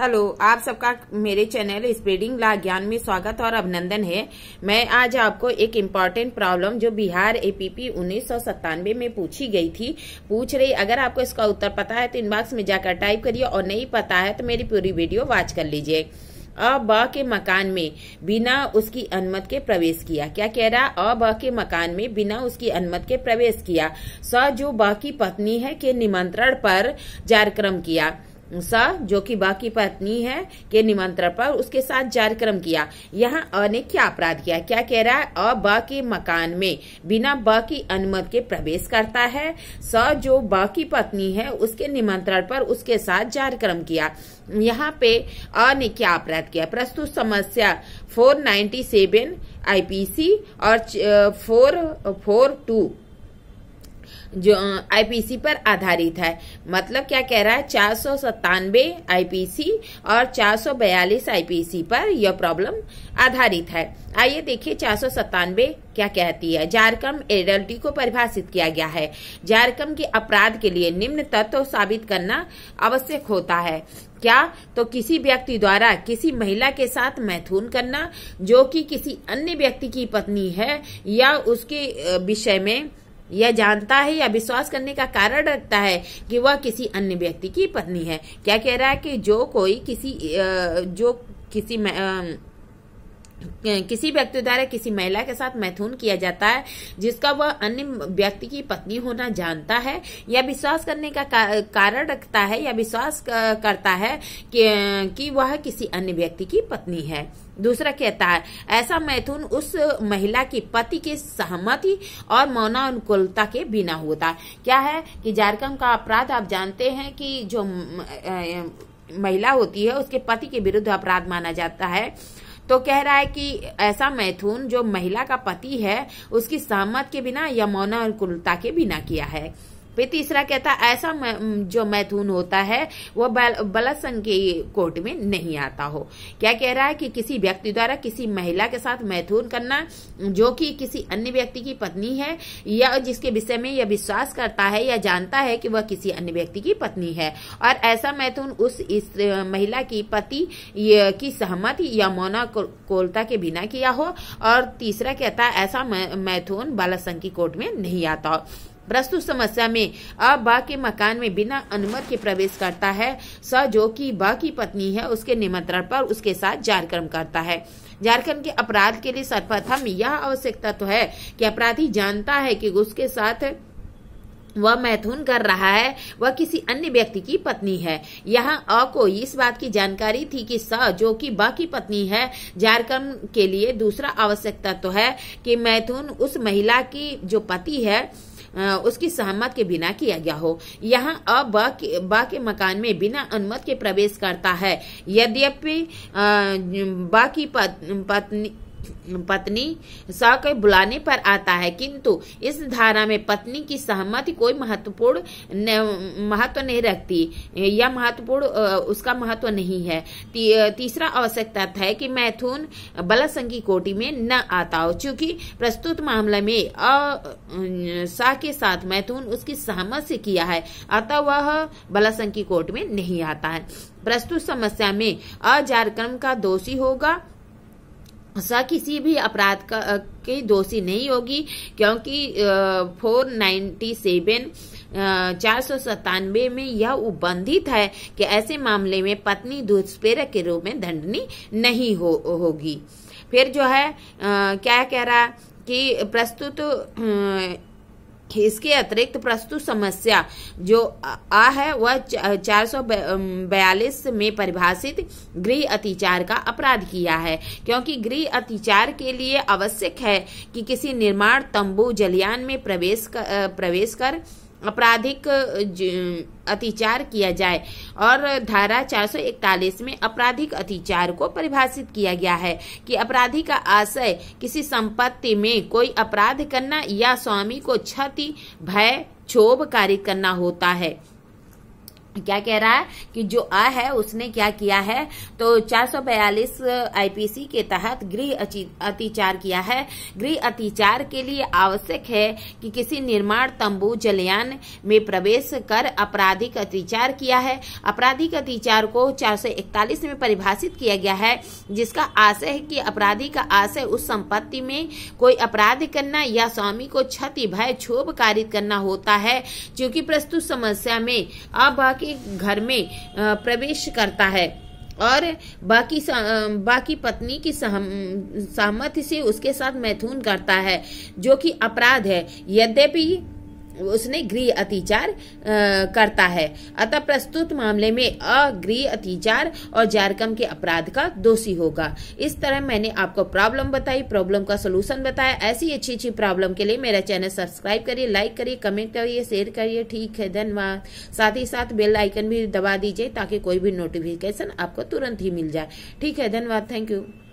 hello आप सबका मेरे चैनल स्पीडिंग ला ज्ञान में स्वागत और अभिनंदन है मैं आज आपको एक इम्पॉर्टेंट प्रॉब्लम जो बिहार एपीपी उन्नीस में पूछी गई थी पूछ रही अगर आपको इसका उत्तर पता है तो इनबॉक्स में जाकर टाइप करिए और नहीं पता है तो मेरी पूरी वीडियो वॉच कर लीजिए अ ब के मकान में बिना उसकी अनुमत के प्रवेश किया क्या कह रहा अ ब के मकान में बिना उसकी अनुमत के प्रवेश किया स जो ब की पत्नी है के निमंत्रण पर कार्यक्रम किया सा जो कि बाकी पत्नी है के निमंत्रण पर उसके साथ कार्यक्रम किया यहाँ अ ने क्या अपराध किया क्या कह रहा है अ ब के मकान में बिना ब की अनुमति के प्रवेश करता है स जो बाकी पत्नी है उसके निमंत्रण पर उसके साथ कार्यक्रम किया यहाँ पे अ ने क्या अपराध किया प्रस्तुत समस्या 497 आईपीसी और फोर फोर टू जो आईपीसी पर आधारित है मतलब क्या कह रहा है चार सौ आईपीसी और चार सौ बयालीस आईपीसी पर यह प्रॉब्लम आधारित है आइए देखिए चार सौ सत्तानवे क्या कहती है जारकम एडल्टी को परिभाषित किया गया है जारकम के अपराध के लिए निम्न तत्व साबित करना आवश्यक होता है क्या तो किसी व्यक्ति द्वारा किसी महिला के साथ मैथुन करना जो कि किसी अन्य व्यक्ति की पत्नी है या उसके विषय में यह जानता है या विश्वास करने का कारण रखता है कि वह किसी अन्य व्यक्ति की पत्नी है क्या कह रहा है कि जो कोई किसी जो किसी किसी व्यक्ति द्वारा किसी महिला के साथ मैथुन किया जाता है जिसका वह अन्य व्यक्ति की पत्नी होना जानता है या विश्वास करने का कारण रखता है या विश्वास करता है कि, कि वह किसी अन्य व्यक्ति की पत्नी है दूसरा कहता है ऐसा मैथुन उस महिला के पति के सहमति और मौनानुकूलता के बिना होता है क्या है कि जारकम का अपराध आप जानते हैं कि जो महिला होती है उसके पति के विरुद्ध अपराध माना जाता है तो कह रहा है कि ऐसा मैथुन जो महिला का पति है उसकी सहमत के बिना या मौनानुकूलता के बिना किया है फिर तीसरा कहता है ऐसा जो मैथुन होता है वह बलत संघ के कोर्ट में नहीं आता हो क्या कह रहा है कि किसी व्यक्ति द्वारा किसी महिला के साथ मैथुन करना जो कि किसी अन्य व्यक्ति की पत्नी है या जिसके विषय में यह विश्वास करता है या जानता है कि वह किसी अन्य व्यक्ति की पत्नी है और ऐसा मैथुन उस इस महिला की पति की सहमति या मौना कोलता के बिना किया हो और तीसरा कहता है ऐसा मैथुन बालासंघ की कोर्ट में नहीं आता हो प्रस्तुत समस्या में अब बा के मकान में बिना अनुमत के प्रवेश करता है स जो कि बा की पत्नी है उसके निमंत्रण पर उसके साथ जारक्रम करता है झारखंड के अपराध के लिए सर्वप्रथम यह आवश्यकता तो है कि अपराधी जानता है कि उसके साथ वह मैथुन कर रहा है वह किसी अन्य व्यक्ति की पत्नी है यहाँ अ को इस बात की जानकारी थी कि स जो कि ब की पत्नी है झारखंड के लिए दूसरा आवश्यकता तो है कि मैथुन उस महिला की जो पति है उसकी सहमत के बिना किया गया हो यहाँ अब बा के, के मकान में बिना अनुमत के प्रवेश करता है यद्यपि बाकी की पत्नी पत्नी सा के बुलाने पर आता है किंतु इस धारा में पत्नी की सहमति कोई महत्वपूर्ण महत्व नहीं रखती या महत्वपूर्ण उसका महत्व नहीं है ती, तीसरा आवश्यकता है कि मैथुन बलासंग की कोटि में न आता हो चूंकि प्रस्तुत मामले में अ सा के साथ मैथुन उसकी सहमत से किया है अतः वह बलासंग की कोर्ट में नहीं आता है प्रस्तुत समस्या में अजारक्रम का दोषी होगा सा किसी भी अपराध का की दोषी नहीं होगी क्योंकि फोर नाइन्टी सेवन चार सौ सतानवे में यह उबंधित है कि ऐसे मामले में पत्नी दुष्प्रेरक के रूप में दंडनी नहीं हो होगी फिर जो है आ, क्या कह रहा कि प्रस्तुत इसके अतिरिक्त प्रस्तुत समस्या जो आ है वह चार सौ बयालीस में परिभाषित गृह अतिचार का अपराध किया है क्योंकि गृह अतिचार के लिए आवश्यक है कि किसी निर्माण तंबू जलियान में प्रवेश कर, प्रवेश कर आपराधिक अतिचार किया जाए और धारा 441 में आपराधिक अतिचार को परिभाषित किया गया है कि अपराधी का आशय किसी संपत्ति में कोई अपराध करना या स्वामी को क्षति भय क्षोभ कार्य करना होता है क्या कह रहा है कि जो आ है उसने क्या किया है तो 442 आईपीसी के तहत गृह अतिचार किया है गृह अतिचार के लिए आवश्यक है कि किसी निर्माण तंबू जलयान में प्रवेश कर आपराधिक अतिचार किया है आपराधिक अतिचार को 441 में परिभाषित किया गया है जिसका आशय है कि अपराधी का आशय उस संपत्ति में कोई अपराध करना या स्वामी को क्षति भय क्षोभ कारित करना होता है क्योंकि प्रस्तुत समस्या में अब के घर में प्रवेश करता है और बाकी बाकी पत्नी की सहमति से उसके साथ मैथुन करता है जो कि अपराध है यद्यपि उसने गृह अतिचार करता है अतः प्रस्तुत मामले में अगृह अतिचार और जारकम के अपराध का दोषी होगा इस तरह मैंने आपको प्रॉब्लम बताई प्रॉब्लम का सलूशन बताया ऐसी अच्छी अच्छी प्रॉब्लम के लिए मेरा चैनल सब्सक्राइब करिए लाइक करिए कमेंट करिए शेयर करिए ठीक है धन्यवाद साथ ही साथ बेल आइकन भी दबा दीजिए ताकि कोई भी नोटिफिकेशन आपको तुरंत ही मिल जाए ठीक है धन्यवाद थैंक यू